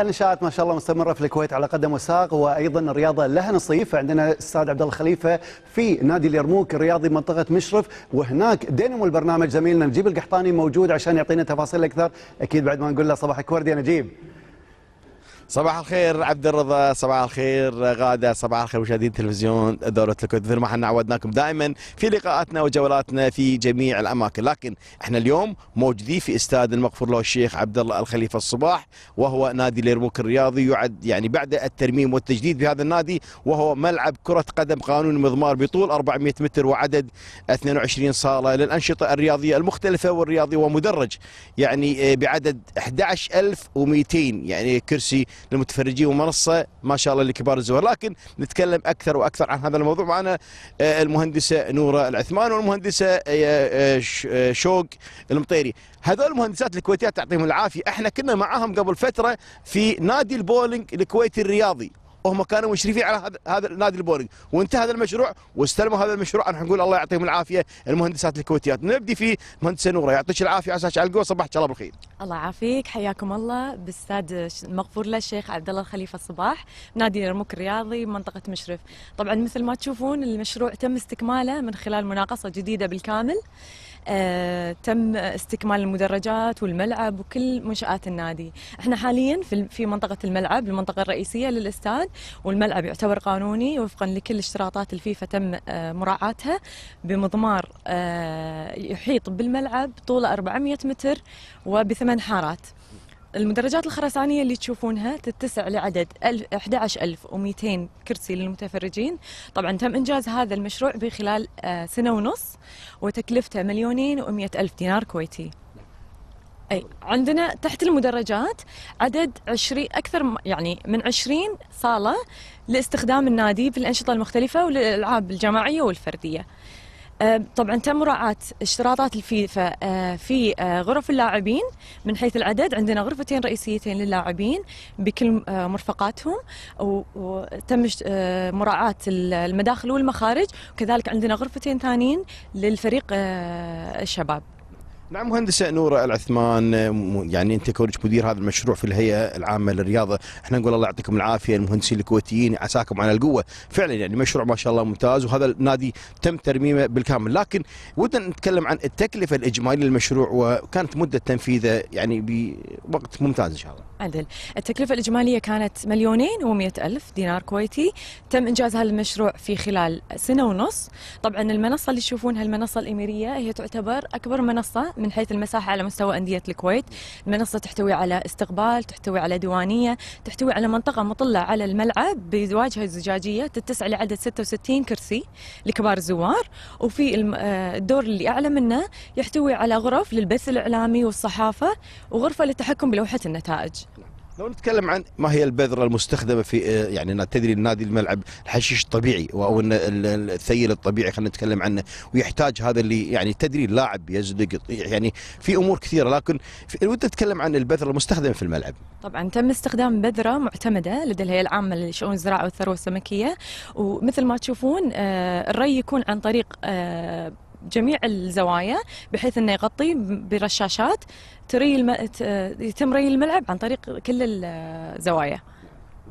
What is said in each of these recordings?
النشاط ما شاء الله مستمره في الكويت على قدم وساق وايضا الرياضه لها نصيف عندنا الاستاذ عبد الله في نادي اليرموك الرياضي منطقه مشرف وهناك دينمو البرنامج زميلنا نجيب القحطاني موجود عشان يعطينا تفاصيل اكثر اكيد بعد ما نقول له صباحك وردي يا نجيب صباح الخير عبد الرضا صباح الخير غاده صباح الخير مشاهدين تلفزيون دوله الكويت مثل ما احنا عودناكم دائما في لقاءاتنا وجولاتنا في جميع الاماكن لكن احنا اليوم موجودين في استاد المغفور له الشيخ عبد الله الخليفه الصباح وهو نادي ليرموك الرياضي يعد يعني بعد الترميم والتجديد بهذا النادي وهو ملعب كره قدم قانون مضمار بطول 400 متر وعدد 22 صاله للانشطه الرياضيه المختلفه والرياضي ومدرج يعني آه، بعدد 11200 يعني كرسي تونسي للمتفرجين ومنصه ما شاء الله لكبار الزوار لكن نتكلم اكثر واكثر عن هذا الموضوع معنا آه، المهندسه نوره العثمان والمهندسه آه، آه، شوق المطيري هذول المهندسات الكويتيات تعطيهم العافيه احنا كنا معاهم قبل فتره في نادي البولينج الكويتي الرياضي وهم كانوا مشرفين على هذا نادي البولينج وانتهى هذا المشروع واستلموا هذا المشروع انا نقول الله يعطيهم العافيه المهندسات الكويتيات نبدي في مهندسه نوره يعطيك العافيه عساك على القوه صباحك الله بالخير الله يعافيك حياكم الله بالاستاذ مغفور له الشيخ عبد الله الخليفه الصباح نادي رموك الرياضي منطقه مشرف طبعا مثل ما تشوفون المشروع تم استكماله من خلال مناقصه جديده بالكامل آه، تم استكمال المدرجات والملعب وكل منشآت النادي احنا حاليا في منطقة الملعب المنطقة الرئيسية للاستاد والملعب يعتبر قانوني وفقا لكل اشتراطات الفيفا تم آه، مراعاتها بمضمار آه، يحيط بالملعب طوله 400 متر وبثمان حارات المدرجات الخرسانية اللي تشوفونها تتسع لعدد 11200 كرسي للمتفرجين طبعا تم إنجاز هذا المشروع بخلال آه، سنة ونص وتكلفته مليونين و ألف دينار كويتي اي عندنا تحت المدرجات عدد 20 اكثر يعني من 20 صاله لاستخدام النادي في الانشطه المختلفه والالعاب الجماعيه والفرديه. أه، طبعا تم مراعاة اشتراطات الفيفا أه، في أه، غرف اللاعبين من حيث العدد عندنا غرفتين رئيسيتين للاعبين بكل مرفقاتهم وتم مراعاة المداخل والمخارج وكذلك عندنا غرفتين ثانيين للفريق الشباب نعم مهندسة نورة العثمان يعني أنت كونك مدير هذا المشروع في الهيئة العامة للرياضة احنا نقول الله يعطيكم العافية المهندسين الكويتيين عساكم على القوة فعلا يعني مشروع ما شاء الله ممتاز وهذا النادي تم ترميمه بالكامل لكن ودنا نتكلم عن التكلفة الإجمالية للمشروع وكانت مدة تنفيذه يعني بوقت ممتاز إن شاء الله عدل التكلفة الإجمالية كانت مليونين ومئة ألف دينار كويتي تم إنجاز هالمشروع في خلال سنة ونص طبعا المنصة اللي تشوفونها المنصة الإميرية هي تعتبر أكبر منصة من حيث المساحة على مستوى أندية الكويت المنصة تحتوي على استقبال تحتوي على ديوانية تحتوي على منطقة مطلة على الملعب بواجهة زجاجية تتسع لعدد 66 كرسي لكبار الزوار وفي آه، الدور اللي أعلى منه يحتوي على غرف للبث الإعلامي والصحافة وغرفة للتحكم بلوحة النتائج لو نتكلم عن ما هي البذره المستخدمه في آه، يعني تدري النادي الملعب الحشيش الطبيعي او الثيل الطبيعي خلينا نتكلم عنه ويحتاج هذا اللي يعني تدري اللاعب يزدق يعني في امور كثيره لكن ودي اتكلم عن البذره المستخدمه في الملعب. طبعا تم استخدام بذره معتمده لدى الهيئه العامه للشؤون الزراعه والثروه السمكيه ومثل ما تشوفون آه، الري يكون عن طريق آه، جميع الزوايا بحيث انه يغطي برشاشات تري الم... يتم ري الملعب عن طريق كل الزوايا.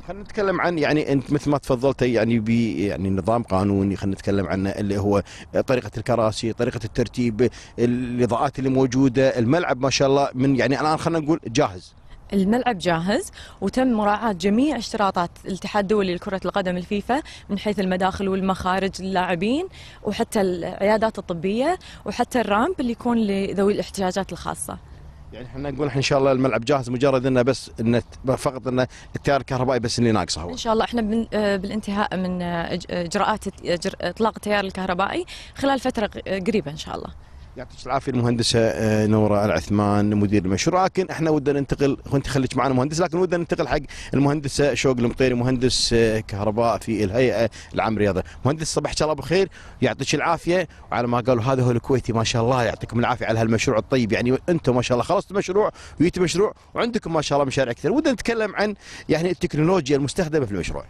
خلينا نتكلم عن يعني انت مثل ما تفضلتي يعني ب يعني نظام قانوني خلينا نتكلم عنه اللي هو طريقه الكراسي، طريقه الترتيب، الاضاءات اللي موجوده، الملعب ما شاء الله من يعني الان خلينا نقول جاهز. الملعب جاهز وتم مراعاة جميع اشتراطات الاتحاد الدولي لكرة القدم الفيفا من حيث المداخل والمخارج للاعبين وحتى العيادات الطبية وحتى الرامب اللي يكون لذوي الاحتياجات الخاصة يعني احنا نقول احنا ان شاء الله الملعب جاهز مجرد انه بس انه فقط انه التيار الكهربائي بس اللي ناقصه هو. ان شاء الله احنا آه، بالانتهاء من اجراءات اطلاق التيار الكهربائي خلال فتره قريبه ان شاء الله. يعطيك العافيه المهندسه آه، نوره العثمان مدير المشروع لكن احنا ودنا ننتقل كنت خليك معنا مهندس لكن ودنا ننتقل حق المهندسه شوق المطيري مهندس آه، كهرباء في الهيئه العام رياضه مهندس صباح الله بخير يعطيك العافيه وعلى ما قالوا هذا هو الكويتي ما شاء الله يعطيكم العافيه على هالمشروع الطيب يعني انتم ما شاء الله خلصتوا مشروع ويتي مشروع وعندكم ما شاء الله مشاريع كثير ودنا نتكلم عن يعني التكنولوجيا المستخدمه في المشروع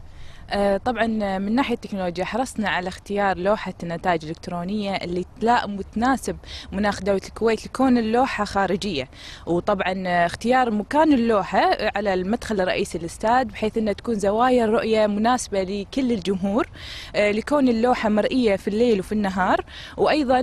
آه، طبعا آه، من ناحيه التكنولوجيا حرصنا على اختيار لوحه النتائج الالكترونيه اللي تلائم وتناسب مناخ دوله الكويت لكون اللوحه خارجيه وطبعا آه، اختيار مكان اللوحه على المدخل الرئيسي للاستاد بحيث انها تكون زوايا الرؤيه مناسبه لكل الجمهور لكون اللوحه مرئيه في الليل وفي النهار وايضا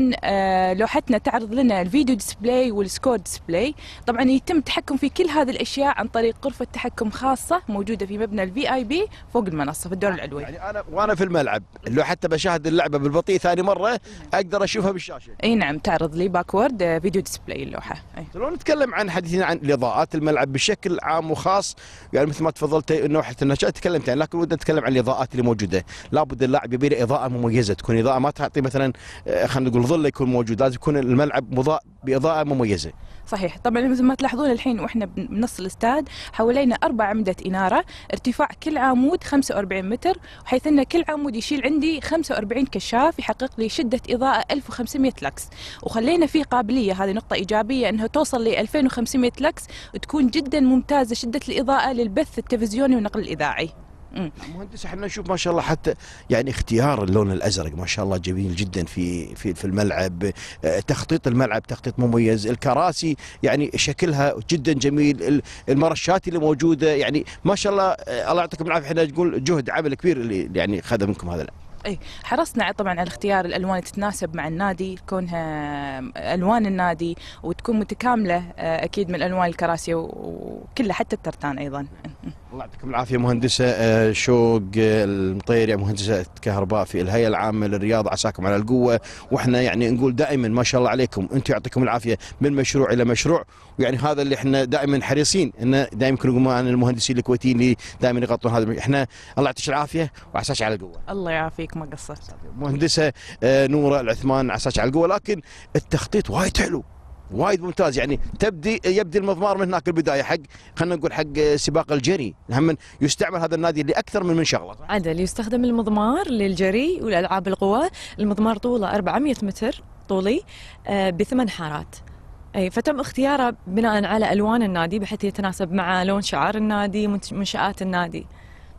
لوحتنا تعرض لنا الفيديو ديسبلاي والسكور ديسبلاي طبعا يتم التحكم في كل هذه الاشياء عن طريق غرفه تحكم خاصه موجوده في مبنى الفي اي بي فوق المنصه في الدور العلوي يعني انا وانا في الملعب لو حتى بشاهد اللعبه بالبطيء ثاني مره اقدر اشوفها بالشاشه اي نعم تعرض لي باكورد آه، فيديو ديسبلاي اللوحه لو نتكلم عن حديثنا عن الاضاءات الملعب بشكل عام وخاص يعني مثل ما تفضلت انه حتى النشاط تكلمت عن لكن ودي اتكلم عن الاضاءات اللي موجوده لابد اللاعب يبي له اضاءه مميزه تكون اضاءه ما تعطي مثلا آه، خلينا نقول ظل يكون موجود لازم يكون الملعب مضاء باضاءه مميزه صحيح طبعا مثل ما تلاحظون الحين واحنا بنص الاستاد حوالينا اربع عمده اناره ارتفاع كل عمود 45 متر وحيث ان كل عمود يشيل عندي 45 كشاف يحقق لي شده اضاءه 1500 لكس وخلينا فيه قابليه هذه نقطه ايجابيه انها توصل ل 2500 لكس وتكون جدا ممتازه شده الاضاءه للبث التلفزيوني والنقل الاذاعي مهندس احنا نشوف ما شاء الله حتى يعني اختيار اللون الازرق ما شاء الله جميل جدا في في في الملعب آه، تخطيط الملعب تخطيط مميز الكراسي يعني شكلها جدا جميل المرشات اللي موجوده يعني ما شاء الله آه، الله يعطيكم العافيه احنا نقول جهد عمل كبير اللي يعني خذ منكم هذا العمل. اي حرصنا طبعا على اختيار الالوان اللي تتناسب مع النادي كونها الوان النادي وتكون متكامله آه، اكيد من الوان الكراسي وكلها حتى الترتان ايضا الله يعطيكم العافيه مهندسه آه، شوق آه، المطيري مهندسه كهرباء في الهيئه العامه للرياض عساكم على القوه واحنا يعني نقول دائما ما شاء الله عليكم انتم يعطيكم العافيه من مشروع الى مشروع ويعني هذا اللي احنا دائما حريصين انه دائما يكون معنا المهندسين الكويتيين اللي دائما يغطون هذا احنا الله يعطيك العافيه وعساك على القوه. الله يعافيك ما قصرت. مهندسه آه، نوره العثمان عساك على القوه لكن التخطيط وايد حلو وايد ممتاز يعني تبدي يبدي المضمار من هناك البدايه حق خلينا نقول حق سباق الجري هم يستعمل هذا النادي لاكثر من من شغله عدل يستخدم المضمار للجري والالعاب القوى المضمار طوله 400 متر طولي آه، بثمان حارات اي فتم اختياره بناء على الوان النادي بحيث يتناسب مع لون شعار النادي منشات النادي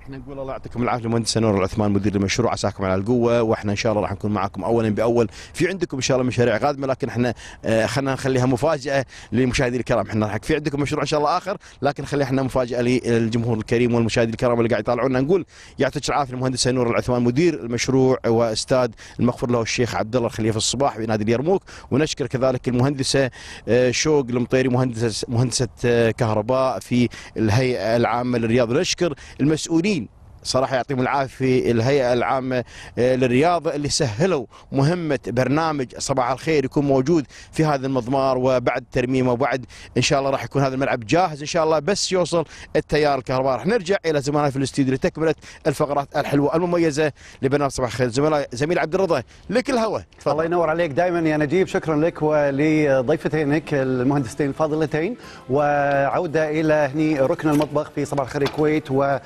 احنا نقول الله يعطيكم العافيه المهندس نور العثمان مدير المشروع عساكم على القوه واحنا ان شاء الله راح نكون معاكم اولا باول في عندكم ان شاء الله مشاريع قادمه لكن احنا آه، خلينا نخليها مفاجاه للمشاهدين الكرام احنا راح في عندكم مشروع ان شاء الله اخر لكن خليها احنا مفاجاه للجمهور الكريم والمشاهدين الكرام اللي قاعد يطالعونا نقول يعطيك العافيه المهندس نور العثمان مدير المشروع واستاذ المغفور له الشيخ عبد الله الخليفه الصباح بنادي اليرموك ونشكر كذلك المهندسه آه، شوق المطيري مهندسه مهندسه آه، كهرباء في الهيئه العامه للرياض ونشكر المسؤولين صراحه يعطيهم العافيه الهيئه العامه آه، للرياضه اللي سهلوا مهمه برنامج صباح الخير يكون موجود في هذا المضمار وبعد ترميمه وبعد ان شاء الله راح يكون هذا الملعب جاهز ان شاء الله بس يوصل التيار الكهرباء راح نرجع الى زملائنا في الاستديو لتكمله الفقرات الحلوه المميزه لبرنامج صباح الخير زملاء زميل عبد الرضا لك الهوى الله ينور عليك دائما يا نجيب شكرا لك ولضيفتينك المهندستين الفاضلتين وعوده الى هني ركن المطبخ في صباح الخير الكويت و